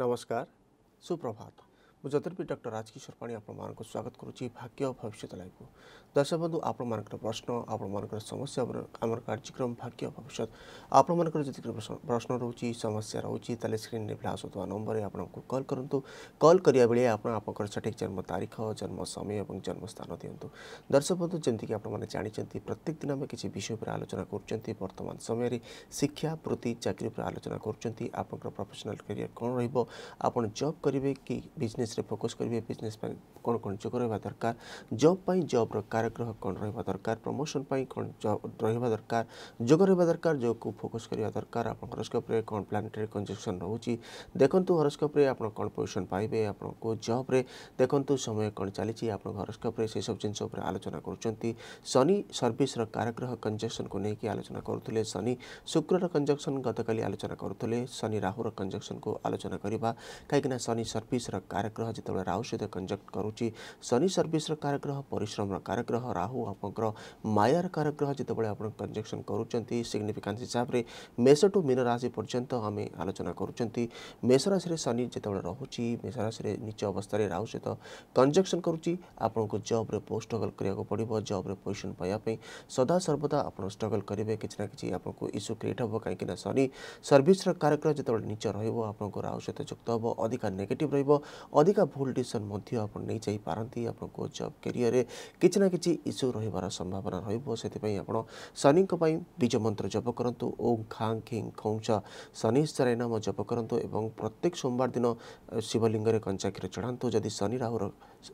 नमस्कार सुप्रभात मुजफ्फरपुर डॉक्टर राजकिशोर पाणी ଆପଣମାନଙ୍କୁ ସ୍ୱାଗତ କରୁଛି ଭାଗ୍ୟ ଭବିଷ୍ୟତ ଲାଇଭକୁ ଦର୍ଶକ ବନ୍ଧୁ ଆପଣମାନଙ୍କର ପ୍ରଶ୍ନ ଆପଣମାନଙ୍କର ସମସ୍ୟା ଆମର କାର୍ଯ୍ୟକ୍ରମ ଭାଗ୍ୟ ଭବିଷ୍ୟତ ଆପଣମାନଙ୍କର ଯେତିକି ପ୍ରଶ୍ନ ରହୁଛି ସମସ୍ୟା ରହୁଛି ତାହେଲେ ସ୍କ୍ରିନ୍ରେ ଭିଡ଼ ଆସୁଥିବା ନମ୍ବରରେ ଆପଣଙ୍କୁ କଲ୍ କରନ୍ତୁ କଲ୍ କରିବା ବେଳେ ଆପଣ ଆପଣଙ୍କର ସଠିକ୍ ଜନ୍ମ ତାରିଖ ଜନ୍ମ ସମୟ ଏବଂ ଜନ୍ମସ୍ଥାନ ଦିଅନ୍ତୁ ଦର୍ଶକ ବନ୍ଧୁ ଯେମିତିକି ଆପଣମାନେ ଜାଣିଛନ୍ତି ପ୍ରତ୍ୟେକ ଦିନ ଆମେ କିଛି ବିଷୟ ଉପରେ ଆଲୋଚନା କରୁଛନ୍ତି ବର୍ତ୍ତମାନ ସମୟରେ ଶିକ୍ଷା ବୃତ୍ତି ଚାକିରି ଉପରେ ଆଲୋଚନା କରୁଛନ୍ତି ଆପଣଙ୍କର ପ୍ରଫେସନାଲ୍ କ୍ୟାରିୟର୍ କ'ଣ ରହିବ ଆପଣ ଜବ୍ କରିବେ କି ବିଜନେସ୍ ବିଜନେସ୍ରେ ଫୋକସ୍ କରିବେ ବିଜନେସ୍ ପାଇଁ କ'ଣ କ'ଣ ଯୋଗ ରହିବା ଦରକାର ଜବ୍ ପାଇଁ ଜବ୍ର କାରଗ୍ରହ କ'ଣ ରହିବା ଦରକାର ପ୍ରମୋସନ୍ ପାଇଁ କ'ଣ ରହିବା ଦରକାର ଯୋଗ ରହିବା ଦରକାର ଯୋଗକୁ ଫୋକସ୍ କରିବା ଦରକାର ଆପଣଙ୍କ ହରସ୍କୋପ୍ରେ କ'ଣ ପ୍ଲାନେଟେରୀ କଞ୍ଜକ୍ସନ୍ ରହୁଛି ଦେଖନ୍ତୁ ହରସ୍କୋପ୍ରେ ଆପଣ କ'ଣ ପୋଜିସନ୍ ପାଇବେ ଆପଣଙ୍କୁ ଜବ୍ରେ ଦେଖନ୍ତୁ ସମୟ କ'ଣ ଚାଲିଛି ଆପଣଙ୍କ ହରସ୍କୋପ୍ରେ ସେସବୁ ଜିନିଷ ଉପରେ ଆଲୋଚନା କରୁଛନ୍ତି ଶନି ସର୍ଭିସର କାରଗ୍ରହ କଞ୍ଜକ୍ସନ୍କୁ ନେଇକି ଆଲୋଚନା କରୁଥିଲେ ଶନି ଶୁକ୍ରର କଞ୍ଜକ୍ସନ୍ ଗତକାଲି ଆଲୋଚନା କରୁଥିଲେ ଶନି ରାହୁର କଞ୍ଜକ୍ସନ୍କୁ ଆଲୋଚନା କରିବା କାହିଁକିନା ଶନି ସର୍ଭିସର କାରଗ୍ରହ କାରକଗ୍ରହ ଯେତେବେଳେ ରାହୁ ସହିତ କଞ୍ଜକ୍ଟ କରୁଛି ଶନି ସର୍ଭିସର କାରଗ୍ରହ ପରିଶ୍ରମର କାରଗ୍ରହ ରାହୁ ଆପଣଙ୍କର ମାୟାର କାରଗ୍ରହ ଯେତେବେଳେ ଆପଣ କଞ୍ଜକ୍ସନ୍ କରୁଛନ୍ତି ସିଗ୍ନିଫିକାନ୍ସ ହିସାବରେ ମେଷଠୁ ମୀନ ରାଶି ପର୍ଯ୍ୟନ୍ତ ଆମେ ଆଲୋଚନା କରୁଛନ୍ତି ମେଷ ରାଶିରେ ଶନି ଯେତେବେଳେ ରହୁଛି ମେଷ ରାଶିରେ ନିଚ ଅବସ୍ଥାରେ ରାହୁ ସହିତ କଞ୍ଜକ୍ସନ୍ କରୁଛି ଆପଣଙ୍କୁ ଜବ୍ରେ ବହୁତ ଷ୍ଟ୍ରଗଲ୍ କରିବାକୁ ପଡ଼ିବ ଜବ୍ରେ ପୋଜିସନ୍ ପାଇବା ପାଇଁ ସଦାସର୍ବଦା ଆପଣ ଷ୍ଟ୍ରଗଲ୍ କରିବେ କିଛି ନା କିଛି ଆପଣଙ୍କୁ ଇସ୍ୟୁ କ୍ରିଏଟ୍ ହେବ କାହିଁକିନା ଶନି ସର୍ଭିସର କାରଗ୍ରହ ଯେତେବେଳେ ନିଚ ରହିବ ଆପଣଙ୍କୁ ରାହୁ ସହିତ ଯୁକ୍ତ ହେବ ଅଧିକା ନେଗେଟିଭ୍ ରହିବ ଅଧିକ भोलटेसन पारि आउँछ जब क्यारियरे कि इस्यु रहे शनिज मन्त्र जप गरौँ ओङ खाङ खिङ खौँ छ शनिम जप प्रत्येक सोमबार दिन शिवलिङ्गले कञ्चा क्षीर चढान्नु शनिराहु र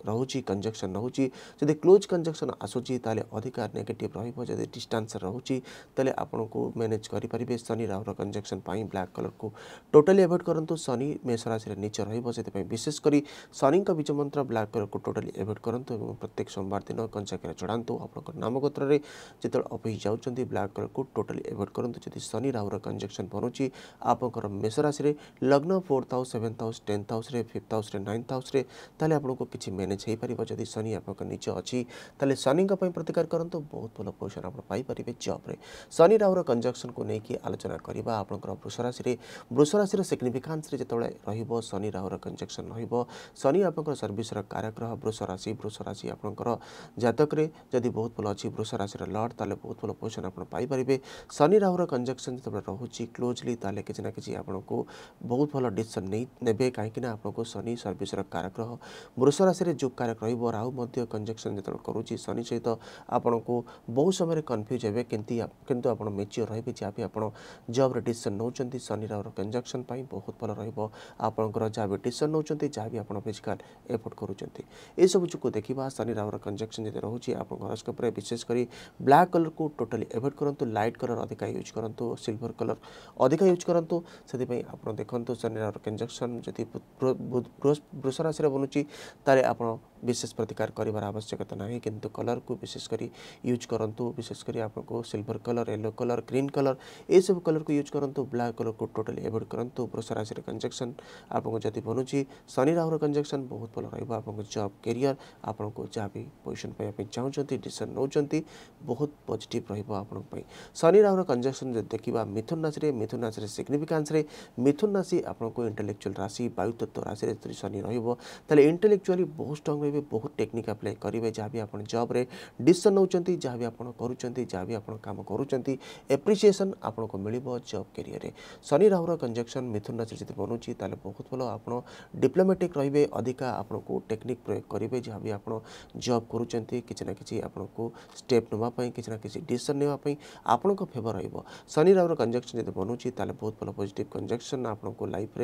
ରହୁଛି କଞ୍ଜକ୍ସନ୍ ରହୁଛି ଯଦି କ୍ଲୋଜ୍ କଞ୍ଜକ୍ସନ୍ ଆସୁଛି ତାହେଲେ ଅଧିକା ନେଗେଟିଭ୍ ରହିବ ଯଦି ଡିଷ୍ଟାନ୍ସ ରହୁଛି ତାହେଲେ ଆପଣଙ୍କୁ ମ୍ୟାନେଜ୍ କରିପାରିବେ ଶନି ରାହୁର କଞ୍ଜକ୍ସନ୍ ପାଇଁ ବ୍ଲାକ୍ କଲର୍କୁ ଟୋଟାଲି ଆଭଏଡ଼୍ କରନ୍ତୁ ଶନି ମେଷ ରାଶିରେ ନିଚ ରହିବ ସେଥିପାଇଁ ବିଶେଷ କରି ଶନିଙ୍କ ବୀଜ ମନ୍ତ୍ର ବ୍ଲାକ୍ କଲର୍କୁ ଟୋଟାଲି ଆଭଏଡ଼୍ କରନ୍ତୁ ଏବଂ ପ୍ରତ୍ୟେକ ସୋମବାର ଦିନ କଞ୍ଚାକ୍ଷର ଚଢ଼ାନ୍ତୁ ଆପଣଙ୍କ ନାମଗୋତ୍ରରେ ଯେତେବେଳେ ଅପେଇ ଯାଉଛନ୍ତି ବ୍ଲାକ୍ କଲର୍କୁ ଟୋଟାଲି ଆଭଏଡ଼୍ କରନ୍ତୁ ଯଦି ଶନି ରାହୁର କଞ୍ଜକ୍ସନ୍ ବନୁଛି ଆପଣଙ୍କର ମେଷ ରାଶିରେ ଲଗ୍ନ fourth house seventh house tenth ହାଉସ୍ରେ ଫିଫ୍ଥ ହାଉସ୍ରେ ନାଇନ୍ଥ ହାଉସ୍ରେ ତାହେଲେ ଆପଣଙ୍କୁ କିଛି ম্যানেজ হয়ে পাব যদি শনি আপনার নিচ অছি তাহলে শনি প্রতিকার করতু বহু ভাল পজিশন আপনার পাইপারে জব্রে শনি রাহুর কনজকশন কু নেই আলোচনা করা আপনার বৃষরাশি বৃষরাশির সিগনিফিকান্সে যেতবে রহব শনি রাহুর কনজকশন রহব শনি আপনার সর্ভিসর কারগ্রহ বৃষরাশি বৃষরাশি আপনার জাতকরে যদি বহু ভাল অ বৃষরাশির লর্ড তাহলে বহু ভাল পজিশন আপনার পাইপারে শনি রাহুর কনজকশন যেতবে রয়েছে ক্লোজলি তাহলে কিছু না কিছু আপনার বহু ভাল ডিসিশন নেবে কিন্তু আপনার শনি সর্ভিসর কারগ্রহ বৃষরাশি जुग कारक रु कंजक्शन जो कर शनि सहित आपन को बहुत समय कन्फ्यूज हे कि आप मेच्योर रही जहाँ भी आप जब डिशन नौ शनि कंजक्शन बहुत भल रहा भी डिशन नौ जहाँ भी आप फिजिकाल एफोर्ट करुँच सब जुग देखा शनि रावर कंजक्शन जो रोचे आप विशेषकर ब्लाक कलर को टोटाली एवोड करूँ लाइट कलर अधिका यूज करूँ सिल्वर कलर अधिका यूज करूँ से आप देखते शनि रावर कंजक्शन जब वृष राशि बनुच्ची तेज़ आप কোনো ବିଶେଷ ପ୍ରତିକାର କରିବାର ଆବଶ୍ୟକତା ନାହିଁ କିନ୍ତୁ କଲର୍କୁ ବିଶେଷ କରି ୟୁଜ୍ କରନ୍ତୁ ବିଶେଷ କରି ଆପଣଙ୍କୁ silver colour yellow colour green colour ଏସବୁ କଲର୍କୁ ୟୁଜ୍ କରନ୍ତୁ ବ୍ଲାକ୍ କଲର୍କୁ ଟୋଟାଲି ଏଭୋଏଡ଼ କରନ୍ତୁ ବୃଷ ରାଶିର କଞ୍ଜକ୍ସନ୍ ଆପଣଙ୍କୁ ଯଦି ବନୁଛି ଶନି ରାହୁର କଞ୍ଜକ୍ସନ୍ ବହୁତ ଭଲ ରହିବ ଆପଣଙ୍କ ଜବ୍ କ୍ୟାରିୟର୍ ଆପଣଙ୍କୁ ଯାହା ବି ପୋଜିସନ୍ ପାଇବା ପାଇଁ ଚାହୁଁଛନ୍ତି ଡିସିସନ୍ ନେଉଛନ୍ତି ବହୁତ ପଜିଟିଭ୍ ରହିବ ଆପଣଙ୍କ ପାଇଁ ଶନି ରାହୁର କଞ୍ଜକ୍ସନ୍ ଯଦି ଦେଖିବା ମିଥୁନ ରାଶିରେ ମିଥୁନ ରାଶିରେ ସିଗ୍ନିଫିକାନ୍ସରେ ମିଥୁନ ରାଶି ଆପଣଙ୍କୁ ଇଣ୍ଟେଲେକ୍ଚୁଆଲ୍ ରାଶି ବାୟୁତତ୍ତ୍ୱ ରାଶିରେ ଯଦି ଶନି ରହିବ ତାହେଲେ ଇଣ୍ଟେଲେକ୍ଚୁଆଲି ବହୁତ ଷ୍ଟ୍ରଙ୍ଗ करेंगे बहुत टेक्निक आप्लाय करेंगे जहाँ भी आप जब्रे डसन नौ जहाँ भी आपड़ करुँच जहाँ भी आपड़ काम करप्रिसीएसन आपन को मिल जब कैरियर शनि राहुल कंजक्शन मिथुन राशि जब बनुच्छी तेल बहुत भल आप डिप्लोमेटिक रे अधिका आपको टेक्निक प्रयोग करेंगे जहाँ भी आपड़ जब करूँ कि आपको स्टेप नापी किसी ना किसी डिसन ने आपण फेवर रनि राहुल कंजक्शन जब बनुच्छी तेल बहुत भल पजिट कंजक्शन आपको लाइफ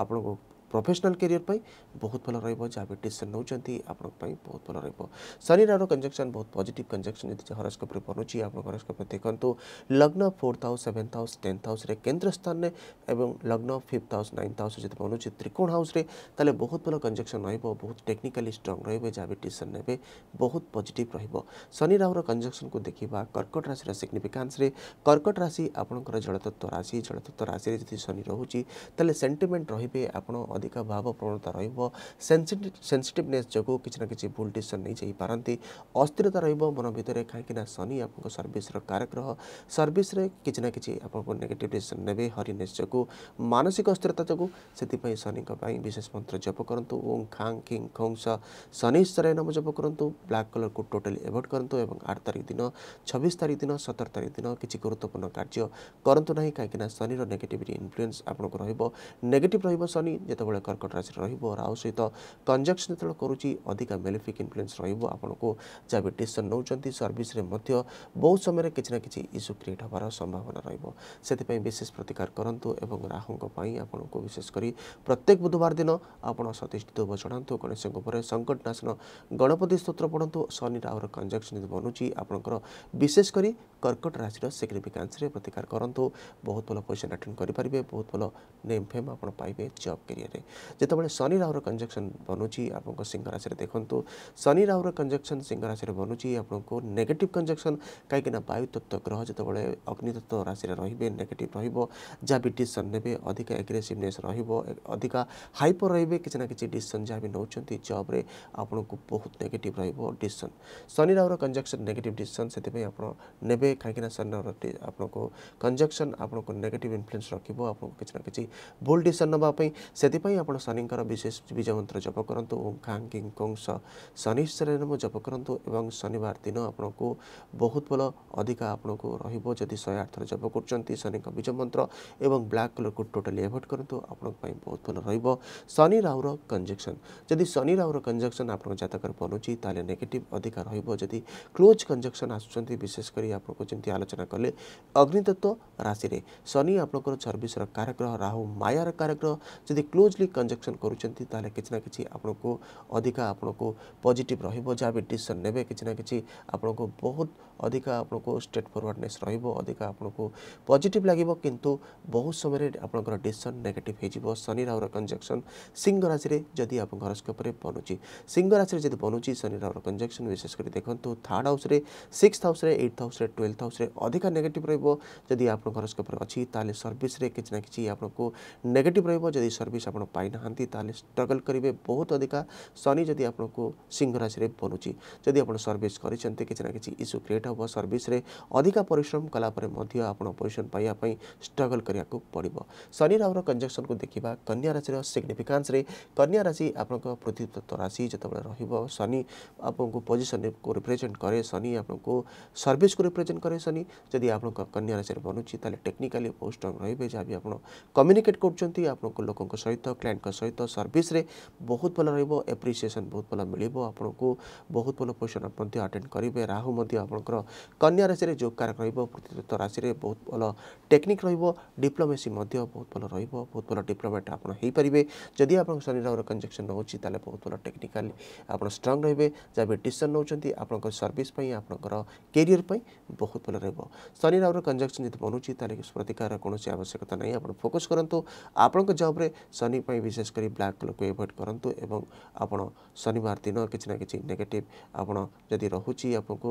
आपको ପ୍ରଫେସନାଲ୍ କ୍ୟାରିୟର ପାଇଁ ବହୁତ ଭଲ ରହିବ ଯାହା ବି ଡିସିସନ୍ ନେଉଛନ୍ତି ଆପଣଙ୍କ ପାଇଁ ବହୁତ ଭଲ ରହିବ ଶନି ରାହୁର କଞ୍ଜକ୍ସନ୍ ବହୁତ ପଜିଟିଭ୍ କଞ୍ଜକ୍ସନ୍ ଯଦି ହରସ୍କୋପରେ ବନୁଛି ଆପଣଙ୍କ ହରସ୍କୋପରେ ଦେଖନ୍ତୁ ଲଗ୍ନ fourth house seventh house tenth ହାଉସ୍ରେ କେନ୍ଦ୍ର ସ୍ଥାନରେ ଏବଂ ଲଗ୍ନ ଫିଫ୍ଥ ହାଉସ୍ ନାଇନ୍ଥ ହାଉସ୍ରେ ଯଦି ବନୁଛି ତ୍ରିକୋଣ ହାଉସ୍ରେ ତାହେଲେ ବହୁତ ଭଲ କଞ୍ଜକ୍ସନ୍ ରହିବ ବହୁତ ଟେକ୍ନିକାଲି ଷ୍ଟ୍ରଙ୍ଗ ରହିବେ ଯାହା ବି ଡିସିସନ୍ ନେବେ ବହୁତ ପଜିଟିଭ୍ ରହିବ ଶନି ରାହୁର କଞ୍ଜକ୍ସନ୍କୁ ଦେଖିବା କର୍କଟ ରାଶିର ସିଗ୍ନିଫିକାନ୍ସରେ କର୍କଟ ରାଶି ଆପଣଙ୍କର ଜଳତତ୍ତ୍ୱ ରାଶି ଜଳତତ୍ତ୍ୱ ରାଶିରେ ଯଦି ଶନି ରହୁଛି ତାହେଲେ ସେଣ୍ଟିମେଣ୍ଟ ରହିବେ ଆପଣ ଅଧିକ ଭାବ ପ୍ରବଣତା ରହିବ ସେନ୍ସିଟିଭନେସ୍ ଯୋଗୁଁ କିଛି ନା କିଛି ଭୁଲ ଡିସିସନ୍ ନେଇଯାଇପାରନ୍ତି ଅସ୍ଥିରତା ରହିବ ମନ ଭିତରେ କାହିଁକିନା ଶନି ଆପଣଙ୍କ ସର୍ଭିସର କାରଗ୍ରହ ସର୍ଭିସରେ କିଛି ନା କିଛି ଆପଣଙ୍କୁ ନେଗେଟିଭ୍ ଡିସିସନ୍ ନେବେ ହରିନେସ୍ ଯୋଗୁଁ ମାନସିକ ଅସ୍ଥିରତା ଯୋଗୁଁ ସେଥିପାଇଁ ଶନିଙ୍କ ପାଇଁ ବିଶେଷ ମନ୍ତ୍ର ଜପ କରନ୍ତୁ ଓଁ ଖାଙ୍ଗ କିଙ୍ଗ ଖୋଂସ ଶନିଶ୍ୱରାୟ ନାମ ଜପ କରନ୍ତୁ ବ୍ଲାକ୍ କଲର୍କୁ ଟୋଟାଲି ଏଭଏଡ୍ କରନ୍ତୁ ଏବଂ ଆଠ ତାରିଖ ଦିନ ଛବିଶ ତାରିଖ ଦିନ ସତର ତାରିଖ ଦିନ କିଛି ଗୁରୁତ୍ୱପୂର୍ଣ୍ଣ କାର୍ଯ୍ୟ କରନ୍ତୁ ନାହିଁ କାହିଁକିନା ଶନିର ନେଗେଟିଭ୍ ଇନଫ୍ଲୁଏନ୍ସ ଆପଣଙ୍କୁ ରହିବ ନେଗେଟିଭ୍ ରହିବ ଶନି ଯେତେବେଳେ ସବୁବେଳେ କର୍କଟ ରାଶିରେ ରହିବ ଆଉ ସହିତ କଞ୍ଜକ୍ସନ୍ ଯେତେବେଳେ କରୁଛି ଅଧିକା ବେନିଫିକ୍ ଇନଫ୍ଲୁଏନ୍ସ ରହିବ ଆପଣଙ୍କୁ ଯାହା ବି ଡିସିସନ୍ ନେଉଛନ୍ତି ସର୍ଭିସରେ ମଧ୍ୟ ବହୁତ ସମୟରେ କିଛି ନା କିଛି ଇସ୍ୟୁ କ୍ରିଏଟ୍ ହେବାର ସମ୍ଭାବନା ରହିବ ସେଥିପାଇଁ ବିଶେଷ ପ୍ରତିକାର କରନ୍ତୁ ଏବଂ ରାହୁଙ୍କ ପାଇଁ ଆପଣଙ୍କୁ ବିଶେଷ କରି ପ୍ରତ୍ୟେକ ବୁଧବାର ଦିନ ଆପଣ ସତୀଶ ଧୂପ ଚଢ଼ାନ୍ତୁ ଗଣେଶଙ୍କ ଉପରେ ସଙ୍କଟନାଶନ ଗଣପତି ସ୍ତୋତ୍ର ପଢ଼ନ୍ତୁ ଶନି ରାହୁର କଞ୍ଜକ୍ସନ୍ ଯଦି ବନୁଛି ଆପଣଙ୍କର ବିଶେଷ କରି କର୍କଟ ରାଶିର ସିଗ୍ନିଫିକାନ୍ସରେ ପ୍ରତିକାର କରନ୍ତୁ ବହୁତ ଭଲ ପଇସା ଆଟେଣ୍ଡ କରିପାରିବେ ବହୁତ ଭଲ ନେମ୍ ଫେମ୍ ଆପଣ ପାଇବେ ଜବ୍ କ୍ୟାରିୟରରେ ଯେତେବେଳେ ଶନି ରାହୁର କଞ୍ଜକ୍ସନ୍ ବନୁଛି ଆପଣଙ୍କ ସିଂହ ରାଶିରେ ଦେଖନ୍ତୁ ଶନି ରାହୁର କଞ୍ଜକ୍ସନ୍ ସିଂହ ରାଶିରେ ବନୁଛି ଆପଣଙ୍କୁ ନେଗେଟିଭ୍ କଞ୍ଜକ୍ସନ୍ କାହିଁକିନା ବାୟୁତତ୍ତ୍ୱ ଗ୍ରହ ଯେତେବେଳେ ଅଗ୍ନିତତ୍ତ୍ୱ ରାଶିରେ ରହିବେ ନେଗେଟିଭ୍ ରହିବ ଯାହା ବି ଡିସିସନ୍ ନେବେ ଅଧିକା ଏଗ୍ରେସିଭନେସ୍ ରହିବ ଅଧିକା ହାଇପର୍ ରହିବେ କିଛି ନା କିଛି ଡିସିସନ୍ ଯାହା ବି ନେଉଛନ୍ତି ଜବ୍ରେ ଆପଣଙ୍କୁ ବହୁତ ନେଗେଟିଭ୍ ରହିବ ଡିସିସନ୍ ଶନି ରାହୁର କଞ୍ଜକ୍ସନ୍ ନେଗେଟିଭ୍ ଡିସିସନ୍ ସେଥିପାଇଁ ଆପଣ ନେବେ କାହିଁକିନା ଶନି ରାହୁର ଆପଣଙ୍କୁ କଞ୍ଜକ୍ସନ୍ ଆପଣଙ୍କୁ ନେଗେଟିଭ୍ ଇନଫ୍ଲୁଏନ୍ସ ରଖିବ ଆପଣଙ୍କୁ କିଛି ନା କିଛି ଭୁଲ୍ ଡିସିସନ୍ ନେବା ପାଇଁ ସେଥିପାଇଁ ପାଇଁ ଆପଣ ଶନିଙ୍କର ବିଶେଷ ବୀଜ ମନ୍ତ୍ର ଜପ କରନ୍ତୁ ଓମ୍ ଖାଂ କିଂ କୋଂ ସ ଶନିଶ୍ୱରରେ ମୁଁ ଜପ କରନ୍ତୁ ଏବଂ ଶନିବାର ଦିନ ଆପଣଙ୍କୁ ବହୁତ ଭଲ ଅଧିକା ଆପଣଙ୍କୁ ରହିବ ଯଦି ଶହେ ଆଠ ଥର ଜପ କରୁଛନ୍ତି ଶନିଙ୍କ ବୀଜ ମନ୍ତ୍ର ଏବଂ ବ୍ଲାକ୍ କଲର୍କୁ ଟୋଟାଲି ଏଭଏଡ଼ କରନ୍ତୁ ଆପଣଙ୍କ ପାଇଁ ବହୁତ ଭଲ ରହିବ ଶନି ରାହୁର କଞ୍ଜେକ୍ସନ୍ ଯଦି ଶନି ରାହୁର କଞ୍ଜେକ୍ସନ୍ ଆପଣଙ୍କ ଜାତକରେ ବନୁଛି ତାହେଲେ ନେଗେଟିଭ୍ ଅଧିକା ରହିବ ଯଦି କ୍ଲୋଜ୍ କଞ୍ଜେକ୍ସନ୍ ଆସୁଛନ୍ତି ବିଶେଷ କରି ଆପଣଙ୍କୁ ଯେମିତି ଆଲୋଚନା କଲେ ଅଗ୍ନିତତ୍ତ୍ୱ ରାଶିରେ ଶନି ଆପଣଙ୍କର ଚର୍ବିଶର କାରକ ରାହୁ ମାୟାର କାରକ ଯଦି କ୍ଲୋଜ୍ କଣ୍ଟିନ୍ୟୁସଲି କଞ୍ଜକ୍ସନ୍ କରୁଛନ୍ତି ତାହେଲେ କିଛି ନା କିଛି ଆପଣଙ୍କୁ ଅଧିକା ଆପଣଙ୍କୁ ପଜିଟିଭ୍ ରହିବ ଯାହା ବି ଡିସିସନ୍ ନେବେ କିଛି ନା କିଛି ଆପଣଙ୍କୁ ବହୁତ ଅଧିକା ଆପଣଙ୍କୁ ଷ୍ଟେଟ୍ ଫରୱାର୍ଡ଼ନେସ୍ ରହିବ ଅଧିକା ଆପଣଙ୍କୁ ପଜିଟିଭ୍ ଲାଗିବ କିନ୍ତୁ ବହୁତ ସମୟରେ ଆପଣଙ୍କର ଡିସିସନ୍ ନେଗେଟିଭ୍ ହୋଇଯିବ ଶନି ରାହୁର କଞ୍ଜକ୍ସନ୍ ସିଂହ ରାଶିରେ ଯଦି ଆପଣଙ୍କ ହରସ୍କୋପରେ ବନୁଛି ସିଂହ ରାଶିରେ ଯଦି ବନୁଛି ଶନି ରାହୁର କଞ୍ଜକ୍ସନ୍ ବିଶେଷ କରି ଦେଖନ୍ତୁ ଥାର୍ଡ଼ ହାଉସ୍ରେ ସିକ୍ସଥ ହାଉସ୍ରେ ଏଇଟ୍ ହାଉସ୍ରେ ଟୁଏଲ୍ଥ ହାଉସ୍ରେ ଅଧିକା ନେଗେଟିଭ୍ ରହିବ ଯଦି ଆପଣଙ୍କ ହରସ୍କୋପରେ ଅଛି ତାହେଲେ ସର୍ଭିସ୍ରେ କିଛି ନା କିଛି ଆପଣଙ୍କୁ ନେଗେଟିଭ୍ ରହିବ ଯଦି ସର୍ଭିସ୍ ଆପଣ ପାଇନାହାନ୍ତି ତାହେଲେ ଷ୍ଟ୍ରଗଲ୍ କରିବେ ବହୁତ ଅଧିକା ଶନି ଯଦି ଆପଣଙ୍କୁ ସିଂହ ରାଶିରେ ବନୁଛି ଯଦି ଆପଣ ସର୍ଭିସ୍ କରିଛନ୍ତି କିଛି ନା କିଛି ଇସ୍ୟୁ କ୍ରିଏଟ୍ ହେବ ସର୍ଭିସ୍ରେ ଅଧିକା ପରିଶ୍ରମ କଲାପରେ ମଧ୍ୟ ଆପଣ ପୋଜିସନ୍ ପାଇବା ପାଇଁ ଷ୍ଟ୍ରଗଲ୍ କରିବାକୁ ପଡ଼ିବ ଶନି ରାହୁର କଞ୍ଜକ୍ସନ୍କୁ ଦେଖିବା କନ୍ୟା ରାଶିର ସିଗ୍ନିଫିକାନ୍ସରେ କନ୍ୟା ରାଶି ଆପଣଙ୍କ ପୃଥିବତତ୍ତ୍ୱ ରାଶି ଯେତେବେଳେ ରହିବ ଶନି ଆପଣଙ୍କୁ ପୋଜିସନ୍କୁ ରିପ୍ରେଜେଣ୍ଟ କରେ ଶନି ଆପଣଙ୍କୁ ସର୍ଭିସ୍କୁ ରିପ୍ରେଜେଣ୍ଟ କରେ ଶନି ଯଦି ଆପଣଙ୍କ କନ୍ୟା ରାଶିରେ ବନୁଛି ତାହେଲେ ଟେକ୍ନିକାଲି ବହୁତ ଷ୍ଟ୍ରଙ୍ଗ ରହିବେ ଯାହା ବି ଆପଣ କମ୍ୟୁନିକେଟ୍ କରୁଛନ୍ତି ଆପଣଙ୍କ ଲୋକଙ୍କ ସହିତ କ୍ଲାଏଣ୍ଟଙ୍କ ସହିତ ସର୍ଭିସରେ ବହୁତ ଭଲ ରହିବ ଏପ୍ରିସିଏସନ୍ ବହୁତ ଭଲ ମିଳିବ ଆପଣଙ୍କୁ ବହୁତ ଭଲ ପୋଜିସନ୍ ମଧ୍ୟ ଆଟେଣ୍ଡ କରିବେ ରାହୁ ମଧ୍ୟ ଆପଣଙ୍କର କନ୍ୟା ରାଶିରେ ଯୋଗ କାରକ ରହିବ ପୃଥିବୀତ୍ୱ ରାଶିରେ ବହୁତ ଭଲ ଟେକ୍ନିକ୍ ରହିବ ଡିପ୍ଲୋମେସି ମଧ୍ୟ ବହୁତ ଭଲ ରହିବ ବହୁତ ଭଲ ଡିପ୍ଲୋମେଟ୍ ଆପଣ ହୋଇପାରିବେ ଯଦି ଆପଣଙ୍କ ଶନି ରାହୁର କଞ୍ଜକ୍ସନ୍ ନେଉଛି ତାହେଲେ ବହୁତ ଭଲ ଟେକ୍ନିକାଲି ଆପଣ ଷ୍ଟ୍ରଙ୍ଗ ରହିବେ ଯାହା ବି ଡିସିସନ୍ ନେଉଛନ୍ତି ଆପଣଙ୍କ ସର୍ଭିସ୍ ପାଇଁ ଆପଣଙ୍କର କ୍ୟାରିୟର୍ ପାଇଁ ବହୁତ ଭଲ ରହିବ ଶନି ରାହୁର କଞ୍ଜକ୍ସନ୍ ଯଦି ବନୁଛି ତାହେଲେ ପ୍ରତିକାର କୌଣସି ଆବଶ୍ୟକତା ନାହିଁ ଆପଣ ଫୋକସ୍ କରନ୍ତୁ ଆପଣଙ୍କ ଜବ୍ରେ ଶନି ପାଇଁ ବିଶେଷ କରି ବ୍ଲାକ୍ କଲର୍କୁ ଏଭଏଡ଼୍ କରନ୍ତୁ ଏବଂ ଆପଣ ଶନିବାର ଦିନ କିଛି ନା କିଛି ନେଗେଟିଭ୍ ଆପଣ ଯଦି ରହୁଛି ଆପଣଙ୍କୁ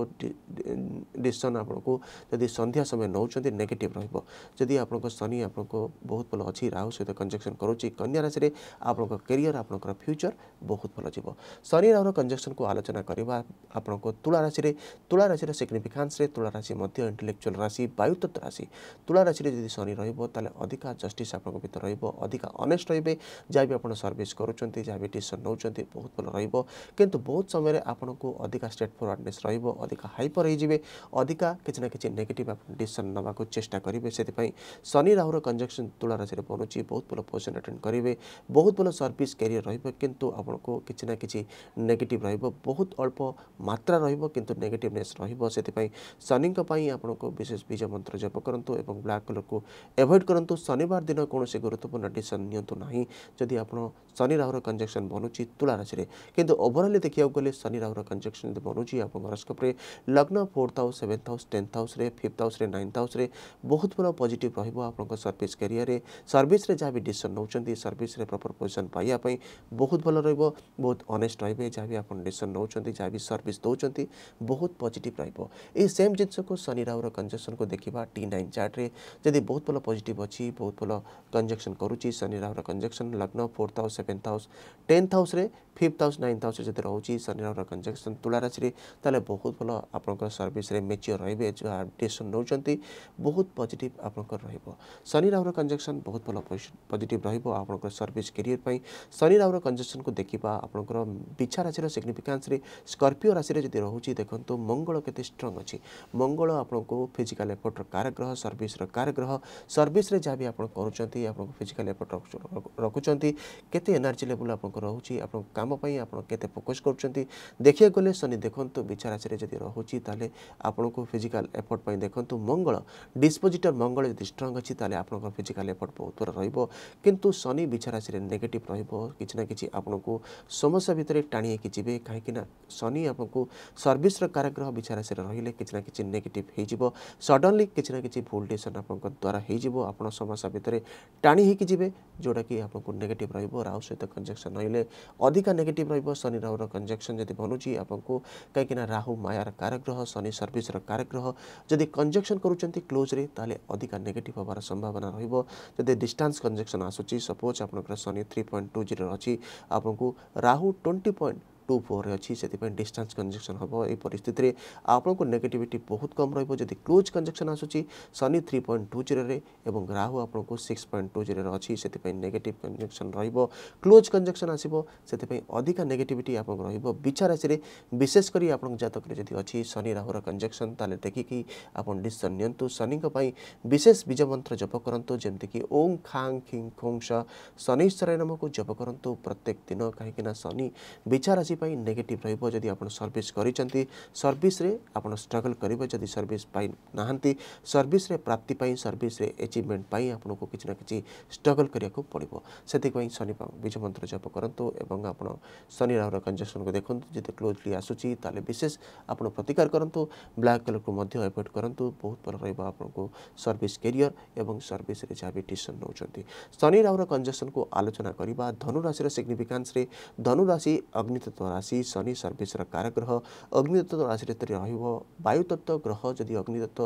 ଡିସିସନ୍ ଆପଣଙ୍କୁ ଯଦି ସନ୍ଧ୍ୟା ସମୟ ନେଉଛନ୍ତି ନେଗେଟିଭ୍ ରହିବ ଯଦି ଆପଣଙ୍କ ଶନି ଆପଣଙ୍କୁ ବହୁତ ଭଲ ଅଛି ରାହୁ ସହିତ କଞ୍ଜକ୍ସନ୍ କରୁଛି କନ୍ୟା ରାଶିରେ ଆପଣଙ୍କ କ୍ୟାରିୟର୍ ଆପଣଙ୍କର ଫ୍ୟୁଚର୍ ବହୁତ ଭଲ ଯିବ ଶନି ରାହୁର କଞ୍ଜକ୍ସନ୍କୁ ଆଲୋଚନା କରିବା ଆପଣଙ୍କ ତୁଳା ରାଶିରେ ତୁଳା ରାଶିର ସିଗ୍ନିଫିକାନ୍ସରେ ତୁଳା ରାଶି ମଧ୍ୟ ଇଣ୍ଟେଲେକ୍ଚୁଆଲ୍ ରାଶି ବାୟୁତତ୍ତ୍ୱ ରାଶି ତୁଳା ରାଶିରେ ଯଦି ଶନି ରହିବ ତାହେଲେ ଅଧିକା ଜଷ୍ଟିସ୍ ଆପଣଙ୍କ ଭିତରେ ରହିବ ଅଧିକା ଅନେଷ୍ଟ ରହିବେ जहाँबि ଆପଣ ସର୍ଭିସ୍ କରୁଛନ୍ତି ଯାହା ବି ଟିସନ୍ ନେଉଛନ୍ତି ବହୁତ ଭଲ ରହିବ କିନ୍ତୁ ବହୁତ ସମୟରେ ଆପଣଙ୍କୁ ଅଧିକା ଷ୍ଟେଟ୍ ଫରୱାର୍ଡ଼ନେସ୍ ରହିବ ଅଧିକା ହାଇପର୍ ହେଇଯିବେ ଅଧିକା କିଛି ନା କିଛି ନେଗେଟିଭ୍ ଆପଣ ଡିସିସନ୍ ନେବାକୁ ଚେଷ୍ଟା କରିବେ ସେଥିପାଇଁ ଶନି ରାହୁର କଞ୍ଜକ୍ସନ୍ ତୁଳା ରାଶିରେ ବନୁଛି ବହୁତ ଭଲ ପୋଜିସନ୍ ଆଟେଣ୍ଡ କରିବେ ବହୁତ ଭଲ ସର୍ଭିସ୍ କ୍ୟାରିୟର୍ ରହିବ କିନ୍ତୁ ଆପଣଙ୍କୁ କିଛି ନା କିଛି ନେଗେଟିଭ୍ ରହିବ ବହୁତ ଅଳ୍ପ ମାତ୍ରା ରହିବ କିନ୍ତୁ ନେଗେଟିଭନେସ୍ ରହିବ ସେଥିପାଇଁ ଶନିଙ୍କ ପାଇଁ ଆପଣଙ୍କୁ ବିଶେଷ ବୀଜ ମନ୍ତ୍ର ଜପ କରନ୍ତୁ ଏବଂ ବ୍ଲାକ୍ କଲର୍କୁ ଏଭଏଡ଼୍ କରନ୍ତୁ ଶନିବାର ଦିନ କୌଣସି ଗୁରୁତ୍ୱପୂର୍ଣ୍ଣ ଡିସିସନ୍ ନିଅନ୍ତୁ ନାହିଁ जदि आप शनि राहुर कंजक्शन बनुची तुला कि किंतु देखा गले शनि राहुर कंजक्शन बनुची आप हरस्कोप्रे लग्न fourth house seventh house tenth house fifth house ninth house बहुत भल पजिट रोक सर्विस क्यारियर सर्विस जहाँ भी डिसीसन नौकर सर्विस प्रपर पोजिशन पाइबापी बहुत भल रोक बहुत अनेस्ट रे जहाँ भी आप डिसीसन नौकर जहाँ भी सर्विस दौरान बहुत पजिट रही सेम जिनस को शनि राहुर कंजक्शन को देखा टी नाइन चार्ट्रे जदि बहुत भल पजिट अच्छी बहुत भल कंजक्शन करुच्ची शनि राहुर कंजक्शन कंजक्शन लग्न fourth house seventh house tenth house fifth house ninth house जदि रोचे शनिर कंजक्शन तुला राशि तेल बहुत भल आप सर्विस मेच्योर रे जो डिसीसन नौकर बहुत पजिट आप रनि राहुर कंजक्शन बहुत भल पजिट रहा सर्विस कैरियर शनि राहुर कंजक्शन को देखा आपंकर बिछा राशि सिग्निफिकांस स्कर्पिओ राशि जदि रोचे देखो मंगल के स्ट्रंग अच्छी मंगल आपको फिजिकाल एफर्टर कारक सर्विस कारक ग्रह सर्विस जहाँ भी आप कर फिजिकाल एफर्ट ରଖୁଛନ୍ତି କେତେ ଏନର୍ଜି ଲେବୁଲ୍ ଆପଣଙ୍କର ରହୁଛି ଆପଣଙ୍କ କାମ ପାଇଁ ଆପଣ କେତେ ଫୋକସ୍ କରୁଛନ୍ତି ଦେଖିବାକୁ ଗଲେ ଶନି ଦେଖନ୍ତୁ ବିଚାରାଶିରେ ଯଦି ରହୁଛି ତାହେଲେ ଆପଣଙ୍କୁ ଫିଜିକାଲ ଏଫର୍ଟ ପାଇଁ ଦେଖନ୍ତୁ ମଙ୍ଗଳ ଡିସ୍ପୋଜିଟର ମଙ୍ଗଳ ଯଦି ଷ୍ଟ୍ରଙ୍ଗ ଅଛି ତାହେଲେ ଆପଣଙ୍କର ଫିଜିକାଲ ଏଫର୍ଟ ବହୁତ ଦୂର ରହିବ କିନ୍ତୁ ଶନି ବିଚାରାଶିରେ ନେଗେଟିଭ୍ ରହିବ କିଛି ନା କିଛି ଆପଣଙ୍କୁ ସମସ୍ୟା ଭିତରେ ଟାଣି ହେଇକି ଯିବେ କାହିଁକିନା ଶନି ଆପଣଙ୍କୁ ସର୍ଭିସର କାରାଗ୍ରହ ବିଚାରାଶିରେ ରହିଲେ କିଛି ନା କିଛି ନେଗେଟିଭ୍ ହେଇଯିବ ସଡନଲି କିଛି ନା କିଛି ଭୁଲ ଡିସିସନ୍ ଆପଣଙ୍କ ଦ୍ୱାରା ହେଇଯିବ ଆପଣ ସମସ୍ୟା ଭିତରେ ଟାଣି ହେଇକି ଯିବେ ଯେଉଁଟାକି ଆପଣ ଆପଣଙ୍କୁ ନେଗେଟିଭ୍ ରହିବ ରାହୁ ସହିତ କଞ୍ଜକ୍ସନ୍ ରହିଲେ ଅଧିକା ନେଗେଟିଭ୍ ରହିବ ଶନି ରାହୁର କଞ୍ଜକ୍ସନ୍ ଯଦି ବନୁଛି ଆପଣଙ୍କୁ କାହିଁକିନା ରାହୁ ମାୟାର କାରଗ୍ରହ ଶନି ସର୍ଭିସର କାରଗ୍ରହ ଯଦି କଞ୍ଜକ୍ସନ୍ କରୁଛନ୍ତି କ୍ଲୋଜ୍ରେ ତାହେଲେ ଅଧିକା ନେଗେଟିଭ୍ ହେବାର ସମ୍ଭାବନା ରହିବ ଯଦି ଡିଷ୍ଟାନ୍ସ କଞ୍ଜକ୍ସନ୍ ଆସୁଛି ସପୋଜ୍ ଆପଣଙ୍କର Shani three point two zero ଅଛି ଆପଣଙ୍କୁ Rahu twenty point two four अच्छी से डिस्टान्स कंजक्शन हम यह परिस्थित आपण को बहुत कम रही क्लोज कंजक्शन आसूसी Shani three point two zero Rahu आपको सिक्स पॉइंट टू जीरो अच्छी से नेगेट कंजक्शन र्लोज कंजक्शन आसो से अधिका नेगेटिविट आप रिचा राशि विशेषकर आप जतक अच्छी शनि राहुल कंजक्शन तेल देखिकी आप डिसन नि शनि विशेष बीज मंत्र जप करूँ जमीक ओं खांग खिंग खोंग शनईश्वराय नाम को जप करूँ प्रत्येक दिन कहीं शनि विचार ସେଥିପାଇଁ ନେଗେଟିଭ୍ ରହିବ ଯଦି ଆପଣ ସର୍ଭିସ୍ କରିଛନ୍ତି ସର୍ଭିସ୍ରେ ଆପଣ ଷ୍ଟ୍ରଗଲ୍ କରିବେ ଯଦି ସର୍ଭିସ୍ ପାଇ ନାହାନ୍ତି ସର୍ଭିସ୍ରେ ପ୍ରାପ୍ତି ପାଇଁ ସର୍ଭିସ୍ରେ ଏଚିଭମେଣ୍ଟ ପାଇଁ ଆପଣଙ୍କୁ କିଛି ନା କିଛି ଷ୍ଟ୍ରଗଲ୍ କରିବାକୁ ପଡ଼ିବ ସେଥିପାଇଁ ଶନି ବୀଜ ମନ୍ତ୍ର ଜପ କରନ୍ତୁ ଏବଂ ଆପଣ ଶନି ରାହୁର କଞ୍ଜକ୍ସନ୍କୁ ଦେଖନ୍ତୁ ଯଦି କ୍ଲୋଜ୍ଲି ଆସୁଛି ତାହେଲେ ବିଶେଷ ଆପଣ ପ୍ରତିକାର କରନ୍ତୁ ବ୍ଲାକ୍ କଲର୍କୁ ମଧ୍ୟ ଆଭଏଡ଼୍ କରନ୍ତୁ ବହୁତ ଭଲ ରହିବ ଆପଣଙ୍କୁ ସର୍ଭିସ୍ କ୍ୟାରିୟର ଏବଂ ସର୍ଭିସ୍ରେ ଯାହା ବି ଡିସିସନ୍ ନେଉଛନ୍ତି ଶନି ରାହୁର କଞ୍ଜକ୍ସନ୍କୁ ଆଲୋଚନା କରିବା ଧନୁରାଶିର ସିଗ୍ନିଫିକାନ୍ସରେ ଧନୁରାଶି ଅଗ୍ନିତତ୍ତ୍ୱ ରାଶି ଶନି ସର୍ଭିସର କାରଗ୍ରହ ଅଗ୍ନିଦତ୍ତ ରାଶିରେ ରହିବ ବାୟୁତତ୍ତ୍ୱ ଗ୍ରହ ଯଦି ଅଗ୍ନିଦତ୍ତ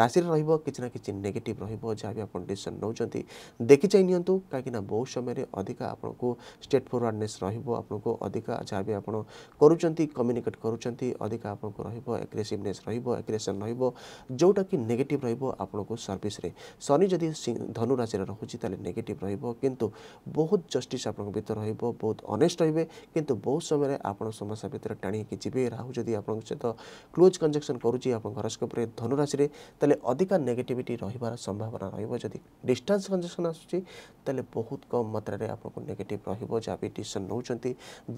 ରାଶିରେ ରହିବ କିଛି ନା କିଛି ନେଗେଟିଭ୍ ରହିବ ଯାହା ବି ଆପଣ ଡିସିସନ୍ ନେଉଛନ୍ତି ଦେଖିଚାଇ ନିଅନ୍ତୁ କାହିଁକିନା ବହୁତ ସମୟରେ ଅଧିକା ଆପଣଙ୍କୁ ଷ୍ଟେଟ୍ ଫରୱାର୍ଡ଼ନେସ୍ ରହିବ ଆପଣଙ୍କୁ ଅଧିକା ଯାହା ବି ଆପଣ କରୁଛନ୍ତି କମ୍ୟୁନିକେଟ୍ କରୁଛନ୍ତି ଅଧିକା ଆପଣଙ୍କୁ ରହିବ ଆଗ୍ରେସିଭନେସ୍ ରହିବ ଆଗ୍ରେସନ୍ ରହିବ ଯେଉଁଟାକି ନେଗେଟିଭ୍ ରହିବ ଆପଣଙ୍କୁ ସର୍ଭିସରେ ଶନି ଯଦି ଧନୁ ରାଶିରେ ରହୁଛି ତାହେଲେ ନେଗେଟିଭ୍ ରହିବ କିନ୍ତୁ ବହୁତ ଜଷ୍ଟିସ୍ ଆପଣଙ୍କ ଭିତରେ ରହିବ ବହୁତ ଅନେଷ୍ଟ ରହିବେ କିନ୍ତୁ ବହୁତ ସମୟରେ ଆପଣ ସମସ୍ୟା ଭିତରେ ଟାଣିକି ଯିବେ ରାହୁ ଯଦି ଆପଣଙ୍କ ସହିତ କ୍ଲୋଜ୍ କଞ୍ଜକ୍ସନ୍ କରୁଛି ଆପଣଙ୍କ ହରସ୍କୋପ୍ରେ ଧନୁରାଶିରେ ତାହେଲେ ଅଧିକା ନେଗେଟିଭିଟି ରହିବାର ସମ୍ଭାବନା ରହିବ ଯଦି ଡିଷ୍ଟାନ୍ସ କଞ୍ଜକ୍ସନ୍ ଆସୁଛି ତାହେଲେ ବହୁତ କମ୍ ମାତ୍ରାରେ ଆପଣଙ୍କୁ ନେଗେଟିଭ୍ ରହିବ ଯାହା ବି ଡିସିସନ୍ ନେଉଛନ୍ତି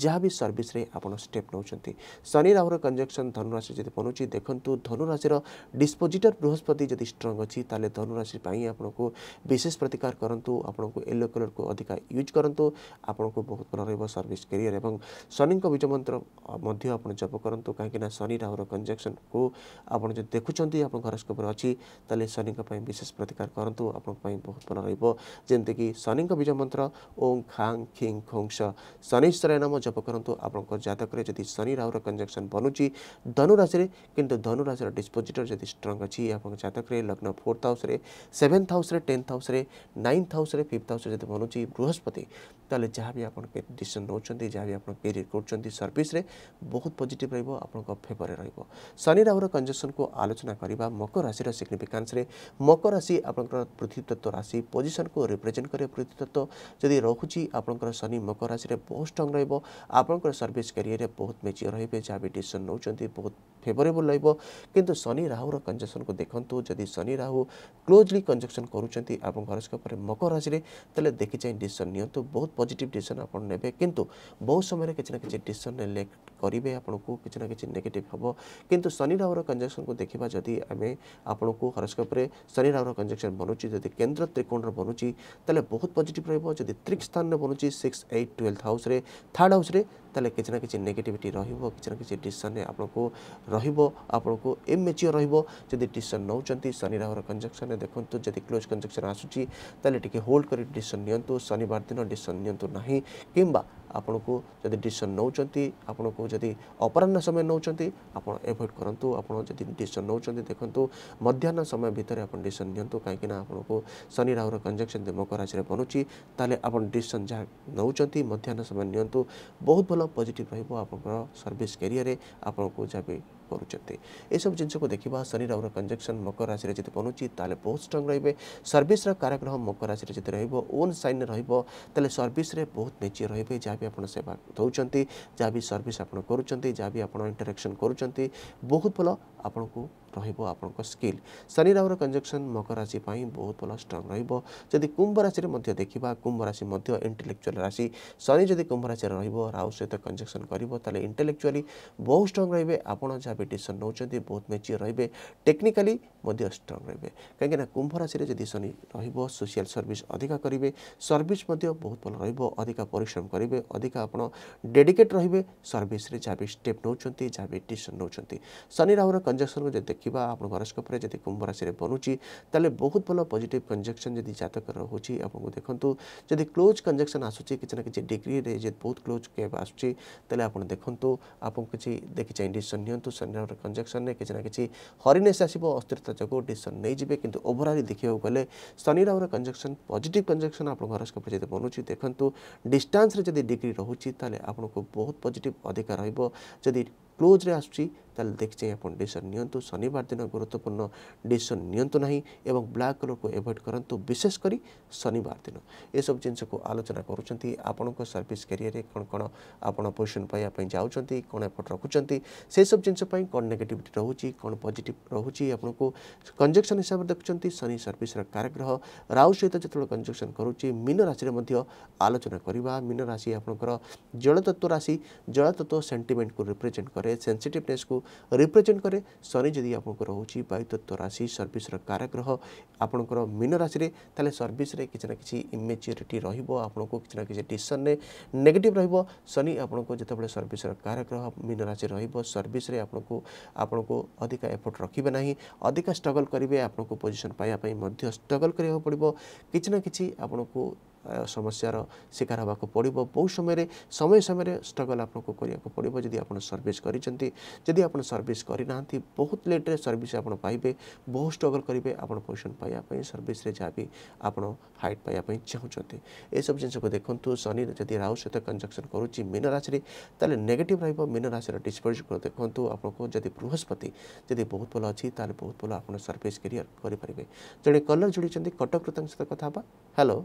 ଯାହା ବି ସର୍ଭିସରେ ଆପଣ ଷ୍ଟେପ୍ ନେଉଛନ୍ତି ଶନି ରାହୁର କଞ୍ଜକ୍ସନ୍ ଧନୁରାଶି ଯଦି ବନୁଛି ଦେଖନ୍ତୁ ଧନୁରାଶିର ଡିସ୍ପୋଜିଟର୍ ବୃହସ୍ପତି ଯଦି ଷ୍ଟ୍ରଙ୍ଗ ଅଛି ତାହେଲେ ଧନୁରାଶି ପାଇଁ ଆପଣଙ୍କୁ ବିଶେଷ ପ୍ରତିକାର କରନ୍ତୁ ଆପଣଙ୍କୁ ୟେଲୋ କଲର୍କୁ ଅଧିକା ୟୁଜ୍ କରନ୍ତୁ ଆପଣଙ୍କୁ ବହୁତ ଭଲ ରହିବ ସର୍ଭିସ୍ କ୍ୟାରିୟର୍ ଏବଂ ଶନିଙ୍କ ବୀଜ ମନ୍ତ୍ର ମଧ୍ୟ ଆପଣ ଜପ କରନ୍ତୁ କାହିଁକିନା ଶନି ରାହୁର କଞ୍ଜକ୍ସନ୍କୁ ଆପଣ ଯଦି ଦେଖୁଛନ୍ତି ଆପଣଙ୍କ ହରସ୍କୋପରେ ଅଛି ତାହେଲେ ଶନିଙ୍କ ପାଇଁ ବିଶେଷ ପ୍ରତିକାର କରନ୍ତୁ ଆପଣଙ୍କ ପାଇଁ ବହୁତ ଭଲ ରହିବ ଯେମିତିକି ଶନିଙ୍କ ବୀଜ ମନ୍ତ୍ର ଓଁ ଖାଂ ଖିଂ ଖୋଂସ ଶନିଶ୍ୱରାୟ ନାମ ଜପ କରନ୍ତୁ ଆପଣଙ୍କ ଜାତକରେ ଯଦି ଶନି ରାହୁର କଞ୍ଜକ୍ସନ୍ ବନୁଛି ଧନୁରାଶିରେ କିନ୍ତୁ ଧନୁରାଶିର ଡିସ୍ପୋଜିଟର ଯଦି ଷ୍ଟ୍ରଙ୍ଗ ଅଛି ଆପଣଙ୍କ ଜାତକରେ ଲଗ୍ନ ଫୋର୍ଥ ହାଉସ୍ରେ ସେଭେନ୍ଥ ହାଉସ୍ରେ ଟେନ୍ଥ ହାଉସ୍ରେ ନାଇନ୍ଥ ହାଉସ୍ରେ ଫିଫ୍ଥ ହାଉସ୍ରେ ଯଦି ବନୁଛି ବୃହସ୍ପତି ତାହେଲେ ଯାହା ବି ଆପଣ ଡିସିସନ୍ ନେଉଛନ୍ତି ଯାହା ବି ଆପଣ କ୍ୟାରିୟର କରୁଛନ୍ତି करती सर्विस बहुत पजिट रेवर रनि राहुल कंजक्शन को आलोचना करवा मकर राशि सिग्निफिकान्स मकर राशि आप पृथ्वी तत्व राशि पोजिशन को रिप्रेजेन्ट कर तत्व जदि रखुच्छी आप शनि मकर राशि बहुत स्ट्रंग रपर सर्विस कैरियर बहुत मेचि रे जहाँ भी डिशन नौ बहुत फेवरेबल रु शनि राहुल कंजक्शन को देखो जदि शनि राहु क्लोजली कंजक्शन करुँच आपस्कोप मकर राशि तेल देखी चाहिए डिसन नि बहुत पजिट डिसन आपत ने कि बहुत समय किसी कि डिसीजन इलेक्ट करेंगे आपको किसी ना किसी नेगेटिव हम कितु शनि राहर कंजक्शन को देखा जदि आम आपको हरस्कोप शनि राहर कंजक्शन बनुच्छी जब केन्द्र त्रिकोण बनुच्छी बहुत पजिट रोदी त्रिक स्थान बनुच्छी six eight twelfth house third house तेल किसी ना कि नेगेटिविटी रोज कि टीसन आपको रोक को इमेच्योर रोज टीसन नौ शनि राहर कंजक्शन देखते जब क्लोज कंजक्शन आसूल टी होल्ड कर डीसन शनिवार दिन डीसन निंतुना कि आपण जब डीसन नौ आपण को जब अपराह समय नौ आपड करूँ आपसन नौ देखते मध्यान समय भितर डिशन नि कहीं आपन शनि राहुल कंजक्शन मकर राशि बनुच्छी तेल आपसन जहाँ नौ मध्यान समय नि बहुत भल ଭଲ ପଜିଟିଭ୍ ରହିବ ଆପଣଙ୍କର ସର୍ଭିସ୍ କ୍ୟାରିୟରରେ ଆପଣଙ୍କୁ ଯାବେ କରୁଛନ୍ତି ଏସବୁ ଜିନିଷକୁ ଦେଖିବା ଶନି ରାହୁର କଞ୍ଜକ୍ସନ୍ ମକର ରାଶିରେ ଯଦି ବନୁଛି ତାହେଲେ ବହୁତ ଷ୍ଟ୍ରଙ୍ଗ ରହିବେ ସର୍ଭିସ୍ର କାରାଗ୍ରହ ମକର ରାଶିରେ ଯଦି ରହିବ ଓନ୍ ସାଇନ୍ରେ ରହିବ ତାହେଲେ ସର୍ଭିସ୍ରେ ବହୁତ ନିଜେ ରହିବେ ଯାହା ବି ଆପଣ ସେବା ଦେଉଛନ୍ତି ଯାହା ବି ସର୍ଭିସ୍ ଆପଣ କରୁଛନ୍ତି ଯାହା ବି ଆପଣ ଇଣ୍ଟରାକ୍ସନ୍ କରୁଛନ୍ତି ବହୁତ ଭଲ ଆପଣଙ୍କୁ ରହିବ ଆପଣଙ୍କ ସ୍କିଲ୍ ଶନି ରାହୁର କଞ୍ଜକ୍ସନ୍ ମକର ରାଶି ପାଇଁ ବହୁତ ଭଲ ଷ୍ଟ୍ରଙ୍ଗ ରହିବ ଯଦି କୁମ୍ଭ ରାଶିରେ ମଧ୍ୟ ଦେଖିବା କୁମ୍ଭ ରାଶି ମଧ୍ୟ ଇଣ୍ଟେଲେକ୍ଚୁଆଲ୍ ରାଶି ଶନି ଯଦି କୁମ୍ଭ ରାଶିରେ ରହିବ ରାହୁ ସହିତ କଞ୍ଜକ୍ସନ୍ କରିବ ତାହେଲେ ଇଣ୍ଟେଲେକ୍ଚୁଆଲି ବହୁତ ଷ୍ଟ୍ରଙ୍ଗ ରହିବେ ଆପଣ ଯାହା ବି ଡିସିସନ୍ ନେଉଛନ୍ତି ବହୁତ ମେଚିଓର ରହିବେ ଟେକ୍ନିକାଲି स्ट्रंग रे कहीं कुंभ राशि जदि शनि रोशियाल सर्विस अधिका करेंगे सर्विस बहुत भल रधिका परिश्रम करेंगे अधिका आपड़ डेडिकेट रे सर्विस जहाँ भी स्टेप नौ जहाँ भी डिसीजन नौ शनि राहुल कंजक्शन को देखा आप हरस्कोप जब कुंभ राशि बनुची तेल बहुत भल पजिट कंजक्शन जब जतक रोचे आपको देखूँ जब क्लोज कंजक्शन आसूसी किसी ना कि डिग्री बहुत क्लोज कैब आसूसी आप देखूँ आपको किसी देखी चाहिए डिशन नि शनि कंजक्शन में किसी ना कि हरिनेस आसो अस्थिरता ଅବସ୍ଥା ଯୋଗୁଁ ଡିସିସନ୍ ନେଇଯିବେ କିନ୍ତୁ ଓଭରାଲି ଦେଖିବାକୁ ଗଲେ ଶନିର ଆମର କଞ୍ଜକ୍ସନ୍ ପଜିଟିଭ୍ କଞ୍ଜକ୍ସନ୍ ଆପଣଙ୍କ ହରସ୍କୋପରେ ଯଦି ବନୁଛି ଦେଖନ୍ତୁ ଡିଷ୍ଟାନ୍ସରେ ଯଦି ଡିଗ୍ରୀ ରହୁଛି ତାହେଲେ ଆପଣଙ୍କୁ ବହୁତ ପଜିଟିଭ୍ ଅଧିକା ରହିବ ଯଦି क्लोज्रे आसु त देखि डिसन नियत शनिवार दिन गुरुत्वपूर्ण डिसन ब्लैक ब्लाक कलरको एभोड गर विशेष गरी शनिबार दिन एसबु को आलोचना आपणको सर्भिस क्यारियरे कन् कपिसन पाएँ जान्छ कपट रकुन्छ सबै जिन्सपेगेटिभिट रुच्छु कन् पजिट रह कन्जक्सन हिसाबले देख्छ शनि सर्भिस र राहु सहित जति बेला कन्जक्सन गरौँ मीन राशि आलोचना मीन राशि तत्व राशि जलतत्व सेन्टिमेन्टको रिप्रेजेन्ट गरे रे सेनसीटनेस को रिप्रेजेंट कै शनि जदि आप रोचे वायु तत्व राशि सर्विस काराग्रह आपणकर मीन राशि तेल सर्विस किसी ना कि इमेच्योरीटी रोक किसी ना कि नेगेटिव रनि आपको जिते सर्विस काराग्रह मीन राशि रर्विस आपको आपको अधिका एफर्ट रखे ना अधिका स्ट्रगल करेंगे आपको पोजिशन पाइबापी स्ट्रगल करा पड़ो कि कि आपको समस्या रो शिकार हवा को बहु बहुत समय रे समय समय रे स्ट्रगल आप लोगों को यहाँ को पड़ी बहुत जब आप लोग सर्विस करी चंदी जब सर्विस करी ना थी बहुत लेटर सर्विस आप पाइबे बहु स्ट्रगल करी बे आप लोग पोशन पाई आप सर्विस रे जा भी आप लोग हाइट पाई आप लोग चाहो चंदी ये सब चीज सब देखो तो राहु सेतु कंजक्शन करो मीन राशि रे ताले नेगेटिव राय मीन राशि रे डिस्पर्श करो देखो तो आप लोग बहुत बोला अछि तले बहुत बोला आप लोग सर्विस करी आप जड़े कलर जुड़ी चंदी कटक प्रतंग से कथा हेलो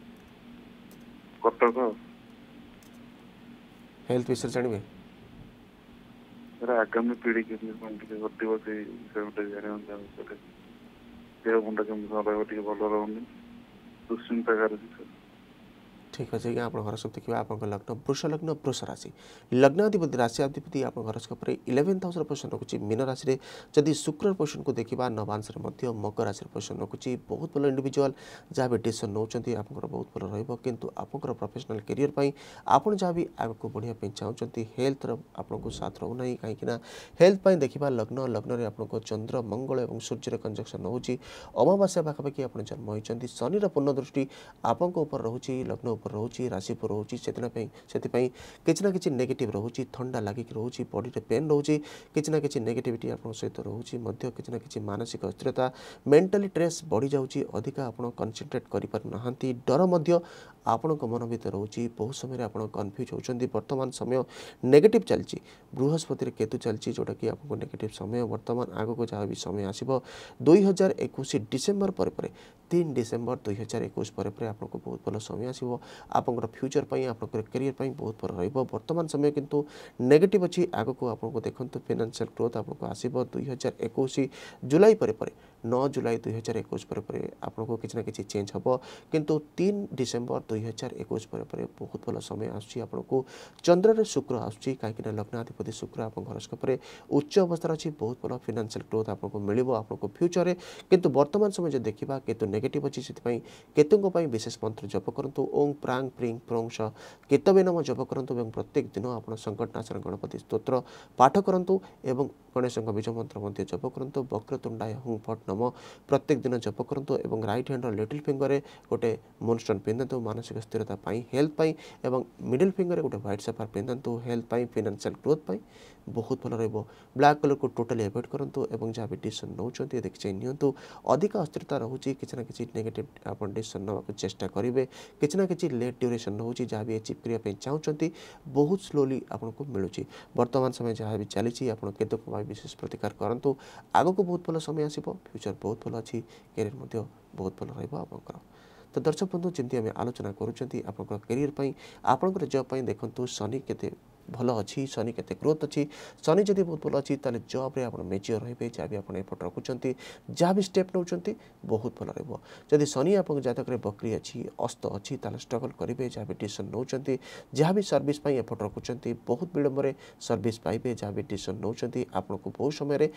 కొత్తగా హెల్త్ విషయాలు చనివి అగ్గమ్మ పీడికి మంచిది ఒకటి ఒకటి ఉంటుంది ఉంది ఒకటి దేవుకుండ కింద ఒకటి బొల్లలో ఉంది దుష్టింత గారు ଠିକ୍ ଅଛି ଆଜ୍ଞା ଆପଣ ହରସ୍କୋପ୍ ଦେଖିବା ଆପଣଙ୍କ ଲଗ୍ନ ବୃଷ ଲଗ୍ନ ବୃଷ ରାଶି ଲଗ୍ନାଧିପତି ରାଶି ଅଧିପତି ଆପଣଙ୍କ ହରସ୍କୋପ୍ରେ ଇଲେଭେନ୍ଥ ହାଉସ୍ର ପୋଜିସନ୍ ରଖୁଛି ମୀନ ରାଶିରେ ଯଦି ଶୁକ୍ରର ପୋଜିସନ୍କୁ ଦେଖିବା ନବାଂଶରେ ମଧ୍ୟ ମକର ରାଶିର ପୋଜିସନ୍ ରଖୁଛି ବହୁତ ଭଲ ଇଣ୍ଡିଭିଜୁଆଲ୍ ଯାହା ବି ଡିସିସନ୍ ନେଉଛନ୍ତି ଆପଣଙ୍କର ବହୁତ ଭଲ ରହିବ କିନ୍ତୁ ଆପଣଙ୍କର ପ୍ରଫେସନାଲ୍ କ୍ୟାରିୟର୍ ପାଇଁ ଆପଣ ଯାହା ବି ଆଗକୁ ବଢ଼ିବା ପାଇଁ ଚାହୁଁଛନ୍ତି ହେଲ୍ଥର ଆପଣଙ୍କୁ ସାଥ ରହୁନାହିଁ କାହିଁକିନା ହେଲ୍ଥ ପାଇଁ ଦେଖିବା ଲଗ୍ନ ଲଗ୍ନରେ ଆପଣଙ୍କ ଚନ୍ଦ୍ର ମଙ୍ଗଳ ଏବଂ ସୂର୍ଯ୍ୟର କଞ୍ଜକ୍ସନ୍ ରହୁଛି ଅମାବାସ୍ୟା ପାଖାପାଖି ଆପଣ ଜନ୍ମ ହୋଇଛନ୍ତି ଶନିର ପୂର୍ଣ୍ଣ ଦୃଷ୍ଟି ଆପଣଙ୍କ ଉପରେ ରହୁଛି ଲଗ୍ନ ଉପରେ ରହୁଛି ରାଶି ଉପରେ ରହୁଛି ସେଥିପାଇଁ ପାଇଁ ସେଥିପାଇଁ କିଛି ନା କିଛି ନେଗେଟିଭ୍ ରହୁଛି ଥଣ୍ଡା ଲାଗିକି ରହୁଛି ବଡ଼ିରେ ପେନ୍ ରହୁଛି କିଛି ନା କିଛି ନେଗେଟିଭିଟି ଆପଣଙ୍କ ସହିତ ରହୁଛି ମଧ୍ୟ କିଛି ନା କିଛି ମାନସିକ ଅସ୍ଥିରତା ମେଣ୍ଟାଲି ଷ୍ଟ୍ରେସ୍ ବଢ଼ିଯାଉଛି ଅଧିକା ଆପଣ କନ୍ସେନ୍ଟ୍ରେଟ୍ କରିପାରୁନାହାନ୍ତି ଡର ମଧ୍ୟ आपण मन भर रोच बहुत समय आप कन्फ्यूज होती बर्तमान समय नेगेट चलती बृहस्पति केतु चलती जोटा कि आपको नेगेट समय बर्तमान आग को जहाँ भी समय आस हजार एक डिसेम्बर पर तीन डिसेम्बर दुई हजार एक पर आपको बहुत भल समय आस फ्यूचर पर कैरियर पर बहुत भर रर्तमान समय कि नेगेट अच्छी आग को आप देखते फिनान्सील ग्रोथ आपको दुई हजार एक जुलाई पर नौ जुलाई दुई हजार एक आपको किसी ना कि चेज हम कि डिसेम्बर ଦୁଇହଜାର ଏକୋଇଶ ପରେ ପରେ ବହୁତ ଭଲ ସମୟ ଆସୁଛି ଆପଣଙ୍କୁ ଚନ୍ଦ୍ରରେ ଶୁକ୍ର ଆସୁଛି କାହିଁକିନା ଲଗ୍ନାଧିପତି ଶୁକ୍ର ଆପଣଙ୍କ ହରସ୍କୋପରେ ଉଚ୍ଚ ଅବସ୍ଥାରେ ଅଛି ବହୁତ ଭଲ ଫିନାନ୍ସିଆଲ ଗ୍ରୋଥ୍ ଆପଣଙ୍କୁ ମିଳିବ ଆପଣଙ୍କୁ ଫ୍ୟୁଚରରେ କିନ୍ତୁ ବର୍ତ୍ତମାନ ସମୟ ଯଦି ଦେଖିବା କେତୁ ନେଗେଟିଭ୍ ଅଛି ସେଥିପାଇଁ କେତୁଙ୍କ ପାଇଁ ବିଶେଷ ମନ୍ତ୍ର ଜପ କରନ୍ତୁ ଓଂ ପ୍ରାଙ୍ଗ ପ୍ରିଙ୍ଗ ପ୍ରୋଂଶ ସହ କେତବିନମ ଜପ କରନ୍ତୁ ଏବଂ ପ୍ରତ୍ୟେକ ଦିନ ଆପଣ ସଙ୍କଟନାଶନ ଗଣପତି ସ୍ତୋତ୍ର ପାଠ କରନ୍ତୁ ଏବଂ ଗଣେଶଙ୍କ ବୀଜ ମନ୍ତ୍ର ମଧ୍ୟ ଜପ କରନ୍ତୁ ବକ୍ରତୁଣ୍ଡାୟ ହୁଁ ଫଟ୍ ନମ ପ୍ରତ୍ୟେକ ଦିନ ଜପ କରନ୍ତୁ ଏବଂ ରାଇଟ୍ ହ୍ୟାଣ୍ଡର ଲିଟିଲ୍ ଫିଙ୍ଗର୍ରେ ଗୋଟେ ମୁନଷ୍ଟୋନ୍ ପିନ୍ଧନ୍ତୁ ମାନସିକ ସ୍ଥିରତା ପାଇଁ ହେଲ୍ଥ ପାଇଁ ଏବଂ ମିଡିଲ୍ ଫିଙ୍ଗରରେ ଗୋଟେ ହ୍ୱାଇଟ୍ ସେଫାର ପିନ୍ଧନ୍ତୁ ହେଲ୍ଥ ପାଇଁ ଫିନାନ୍ସିଆଲ୍ ଗ୍ରୋଥ୍ ପାଇଁ ବହୁତ ଭଲ ରହିବ ବ୍ଲାକ୍ କଲର୍କୁ ଟୋଟାଲି ଆଭଏଡ଼୍ କରନ୍ତୁ ଏବଂ ଯାହା ବି ଡିସିସନ୍ ନେଉଛନ୍ତି ଦେଖିଚାଇ ନିଅନ୍ତୁ ଅଧିକ ଅସ୍ଥିରତା ରହୁଛି କିଛି ନା କିଛି ନେଗେଟିଭ୍ ଆପଣ ଡିସିସନ୍ ନେବାକୁ ଚେଷ୍ଟା କରିବେ କିଛି ନା କିଛି ଲେଟ୍ ଡ୍ୟୁରେସନ୍ ରହୁଛି ଯାହା ବି ଏଚିଭ୍ କରିବା ପାଇଁ ଚାହୁଁଛନ୍ତି ବହୁତ ସ୍ଲୋଲି ଆପଣଙ୍କୁ ମିଳୁଛି ବର୍ତ୍ତମାନ ସମୟ ଯାହା ବି ଚାଲିଛି ଆପଣ କେତେ ପାଇଁ ବିଶେଷ ପ୍ରତିକାର କରନ୍ତୁ ଆଗକୁ ବହୁତ ଭଲ ସମୟ ଆସିବ ଫ୍ୟୁଚର୍ ବହୁତ ଭଲ ଅଛି କ୍ୟାରିୟର୍ ମଧ୍ୟ ବହୁତ ଭଲ ରହିବ ଆପଣଙ୍କର ତ ଦର୍ଶକ ବନ୍ଧୁ ଯେମିତି ଆମେ ଆଲୋଚନା କରୁଛନ୍ତି ଆପଣଙ୍କର କ୍ୟାରିୟର୍ ପାଇଁ ଆପଣଙ୍କର ଜବ୍ ପାଇଁ ଦେଖନ୍ତୁ ଶନି କେତେ ভাল ଅଛି ଶନି କେତେ ଗ୍ରୋଥ୍ ଅଛି ଶନି ଯଦି ବହୁତ ଭଲ ଅଛି ତାହେଲେ ଜବ୍ରେ ଆପଣ ମେଜିଓର୍ ରହିବେ ଯାହା ବି ଆପଣ ଏପଟ ରଖୁଛନ୍ତି ଯାହା ବି ଷ୍ଟେପ୍ ନେଉଛନ୍ତି ବହୁତ ଭଲ ରହିବ ଯଦି ଶନି ଆପଣଙ୍କ ଜାତକରେ ବକ୍ରି ଅଛି ଅସ୍ତ ଅଛି ତାହେଲେ ଷ୍ଟ୍ରଗଲ୍ କରିବେ ଯାହା ବି ଡିସିସନ୍ ନେଉଛନ୍ତି ଯାହା ବି ସର୍ଭିସ୍ ପାଇଁ ଏଫର୍ଟ ରଖୁଛନ୍ତି ବହୁତ ବିଳମ୍ବରେ ସର୍ଭିସ୍ ପାଇବେ ଯାହା ବି ଡିସିସନ୍ ନେଉଛନ୍ତି ଆପଣଙ୍କୁ ବହୁ ସମୟରେ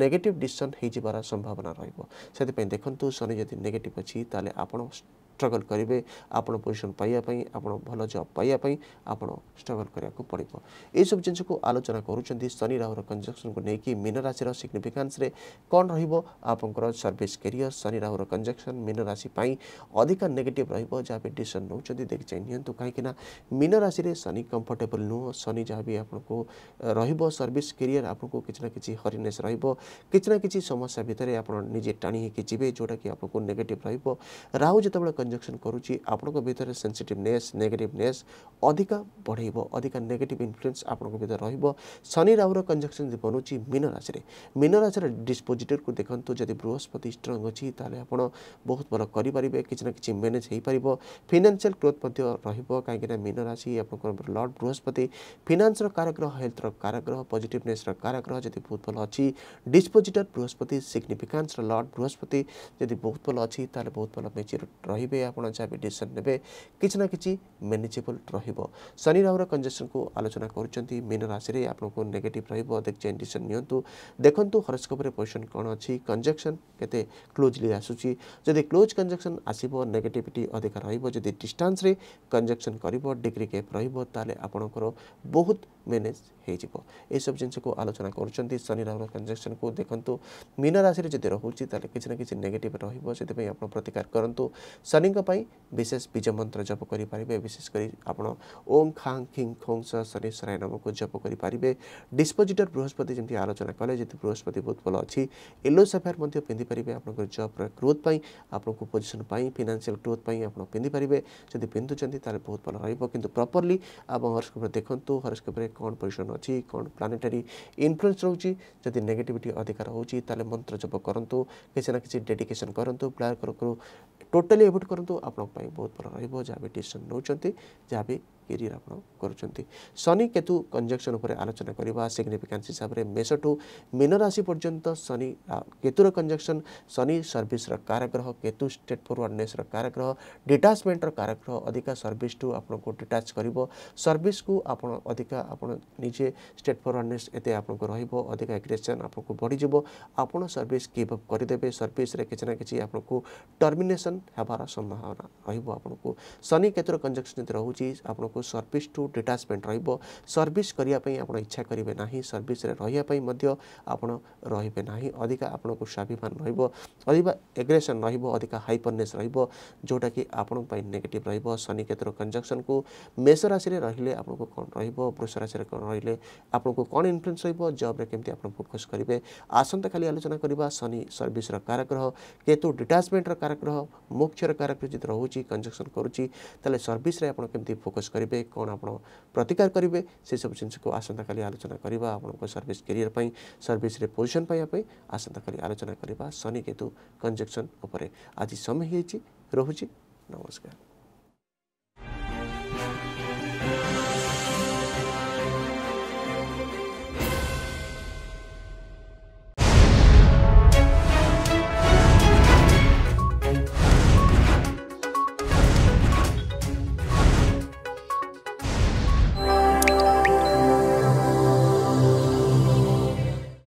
ନେଗେଟିଭ୍ ଡିସିସନ୍ ହୋଇଯିବାର ସମ୍ଭାବନା ରହିବ ସେଥିପାଇଁ ଦେଖନ୍ତୁ ଶନି ଯଦି ନେଗେଟିଭ୍ ଅଛି ତାହେଲେ ଆପଣ स्ट्रगल करेंगे आपड़ पोजिशन पाइबापी आप भल जब पाइबापी आप स्ट्रगल कराक पड़ो यू जिन को आलोचना करुँच शनि राहुर कंजक्शन को लेकिन मीन राशि सिग्निफिकांस कौन रपर सर्विस कैरियर शनि राहुर कंजक्शन मीन राशि अधिक नेगेटिव रहा भी नौ देखी चाहिए निंतु कहीं मीन राशि शनि कंफर्टेबल नुह शनि जहाँ भी आपको रर्विस कैरियर आपको किसी ना कि हरिनेस रही ना कि समस्या भितर आप टाणी होगी जी जोटा कि आपको नेगेट रहा जो कंजक्शन करुच्ची आपको भितर सेनसीटिवनेस नेगेटिवनेस ଅଧିକ ବଢ଼େଇବ ଅଧିକ ନେଗେଟିଭ୍ ଇନଫ୍ଲୁଏନ୍ସ ଆପଣଙ୍କ ଭିତରେ ରହିବ ଶନି ରାହୁର କଞ୍ଜକ୍ସନ୍ ବନୁଛି ମୀନ ରାଶିରେ ମୀନ ରାଶିର ଡିସ୍ପୋଜିଟର୍କୁ ଦେଖନ୍ତୁ ଯଦି ବୃହସ୍ପତି ଷ୍ଟ୍ରଙ୍ଗ୍ ଅଛି ତାହେଲେ ଆପଣ ବହୁତ ଭଲ କରିପାରିବେ କିଛି ନା କିଛି ମ୍ୟାନେଜ୍ ହୋଇପାରିବ ଫିନାନ୍ସିଆଲ୍ ଗ୍ରୋଥ୍ ମଧ୍ୟ ରହିବ କାହିଁକିନା ମୀନ ରାଶି ଆପଣଙ୍କର ଲର୍ଡ଼ ବୃହସ୍ପତି ଫିନାନ୍ସର କାରଗ୍ରହ ହେଲ୍ଥର କାରଗ୍ରହ ପଜିଟିଭନେସ୍ର କାରଗ୍ରହ ଯଦି ବହୁତ ଭଲ ଅଛି ଡିସ୍ପୋଜିଟର୍ ବୃହସ୍ପତି ସିଗ୍ନିଫିକାନ୍ସର ଲର୍ଡ଼ ବୃହସ୍ପତି ଯଦି ବହୁତ ଭଲ ଅଛି ତାହେଲେ ବହୁତ ଭଲ ମେଚୁର ରହିବେ ଆପଣ ଯାହା ବି ଡିସିସନ୍ ନେବେ କିଛି ନା କିଛି ମ୍ୟାନେଜେବଲ୍ ରହିବ ରହିବ ଶନି ରାହୁର କଞ୍ଜେସନକୁ ଆଲୋଚନା କରୁଛନ୍ତି ମୀନ ରାଶିରେ ଆପଣଙ୍କୁ ନେଗେଟିଭ୍ ରହିବ ଦେଖେନ୍ ଡିସିସନ୍ ନିଅନ୍ତୁ ଦେଖନ୍ତୁ ହରସ୍କୋପରେ ପୋଜିସନ୍ କ'ଣ ଅଛି କଞ୍ଜକ୍ସନ୍ କେତେ କ୍ଲୋଜଲି ଆସୁଛି ଯଦି କ୍ଲୋଜ୍ କଞ୍ଜକ୍ସନ୍ ଆସିବ ନେଗେଟିଭିଟି ଅଧିକ ରହିବ ଯଦି ଡିଷ୍ଟାନ୍ସରେ କଞ୍ଜକ୍ସନ୍ କରିବ ଡିଗ୍ରୀ ଗେପ୍ ରହିବ ତାହେଲେ ଆପଣଙ୍କର ବହୁତ ମ୍ୟାନେଜ୍ ହୋଇଯିବ ଏସବୁ ଜିନିଷକୁ ଆଲୋଚନା କରୁଛନ୍ତି ଶନି ରାହୁର କଞ୍ଜକ୍ସନ୍କୁ ଦେଖନ୍ତୁ ମୀନ ରାଶିରେ ଯଦି ରହୁଛି ତାହେଲେ କିଛି ନା କିଛି ନେଗେଟିଭ୍ ରହିବ ସେଥିପାଇଁ ଆପଣ ପ୍ରତିକାର କରନ୍ତୁ ଶନିଙ୍କ ପାଇଁ ବିଶେଷ ବୀଜ ମନ୍ତ୍ର ଜପ କରିପାରିବେ ବିଶେଷ କରି ଆପଣ ଓମ୍ ଖାଂ ଖିଂ ଖୋଂ ସ ଶନିଶ୍ୱରାୟ ନାମକୁ ଜପ କରିପାରିବେ ଡିସ୍ପୋଜିଟର ବୃହସ୍ପତି ଯେମିତି ଆଲୋଚନା କଲେ ଯେହେତୁ ବୃହସ୍ପତି ବହୁତ ଭଲ ଅଛି ୟେଲୋ ସାଫାୟାର ମଧ୍ୟ ପିନ୍ଧିପାରିବେ ଆପଣଙ୍କର ଜବ୍ର ଗ୍ରୋଥ୍ ପାଇଁ ଆପଣଙ୍କୁ ପୋଜିସନ୍ ପାଇଁ ଫିନାନ୍ସିଆଲ ଗ୍ରୋଥ୍ ପାଇଁ ଆପଣ ପିନ୍ଧିପାରିବେ ଯଦି ପିନ୍ଧୁଛନ୍ତି ତାହେଲେ ବହୁତ ଭଲ ରହିବ କିନ୍ତୁ ପ୍ରପରଲି ଆମ ହରସ୍କୋପରେ ଦେଖନ୍ତୁ ହରସ୍କୋପରେ କ'ଣ ପୋଜିସନ୍ ଅଛି କ'ଣ ପ୍ଲାନେଟାରୀ ଇନଫ୍ଲୁଏନ୍ସ ରହୁଛି ଯଦି ନେଗେଟିଭିଟି ଅଧିକା ରହୁଛି ତାହେଲେ ମନ୍ତ୍ର ଜପ କରନ୍ତୁ କିଛି ନା କିଛି ଡେଡିକେସନ୍ କରନ୍ତୁ ବ୍ଲାକ୍ ଟୋଟାଲି ଏଭୋଏଡ୍ କରନ୍ତୁ ଆପଣଙ୍କ ପାଇଁ ବହୁତ ଭଲ ରହିବ ଯାହା ବି ଡିସିସନ୍ ନେଉଛନ୍ତି ଯାହା ବି କ୍ୟାରିୟର ଆପଣ କରୁଛନ୍ତି ଶନି କେତୁ କଞ୍ଜକ୍ସନ୍ ଉପରେ ଆଲୋଚନା କରିବା ସିଗ୍ନିଫିକାନ୍ସ ହିସାବରେ ମେଷଠୁ ମୀନ ରାଶି ପର୍ଯ୍ୟନ୍ତ ଶନି କେତୁର କଞ୍ଜକ୍ସନ୍ ଶନି ସର୍ଭିସର କାରଗ୍ରହ କେତୁ ଷ୍ଟେଟ୍ ଫରୱାର୍ଡନେସ୍ର କାରଗ୍ରହ ଡିଟାଚମେଣ୍ଟର କାରଗ୍ରହ ଅଧିକା ସର୍ଭିସଠୁ ଆପଣଙ୍କୁ ଡିଟାଚ୍ କରିବ ସର୍ଭିସକୁ ଆପଣ ଅଧିକା ଆପଣ ନିଜେ ଷ୍ଟେଟ୍ ଫରୱାର୍ଡନେସ୍ ଏତେ ଆପଣଙ୍କୁ ରହିବ ଅଧିକା ଏଗ୍ରେସନ୍ ଆପଣଙ୍କୁ ବଢ଼ିଯିବ ଆପଣ ସର୍ଭିସ୍ ଗିଭ୍ ଅପ୍ କରିଦେବେ ସର୍ଭିସରେ କିଛି ନା କିଛି ଆପଣଙ୍କୁ ଟର୍ମିନେସନ୍ ହେବାର ସମ୍ଭାବନା ରହିବ ଆପଣଙ୍କୁ ଶନି କେତୁର କଞ୍ଜକ୍ସନ୍ ଯଦି ରହୁଛି ଆପଣଙ୍କୁ को सर्विस टू डिटाचमेंट रर्विस करने इच्छा करेंगे ना सर्विस रहीपाइं रे अधिका आपन को स्वाभिमान रधिका एग्रेसन रधिका हाइपरनेस रोटा कि आपण नेगेट रनि केतर कंजक्शन को मेष राशि रही है आपको कौन रोष राशि रही आपको कौन इनफ्लुएंस रब्रे के फोकस करेंगे आसंता खाली आलोचना करवा शनि सर्विस कारग्रह केतु डिटाचमेंट रारग्रह मुख्य कारक्रह जी रोचे कंजक्शन करुच्ची सर्विस फोकस कर करेंगे कौन आप प्रतिकार करेंगे से सब जिन को आसंता आलोचना करवा आपको सर्विस कैरियर सर्विस पोजिशन पाइबा आसंता आलोचना करवा शनि केतु कंजक्शन आज समय हो रही नमस्कार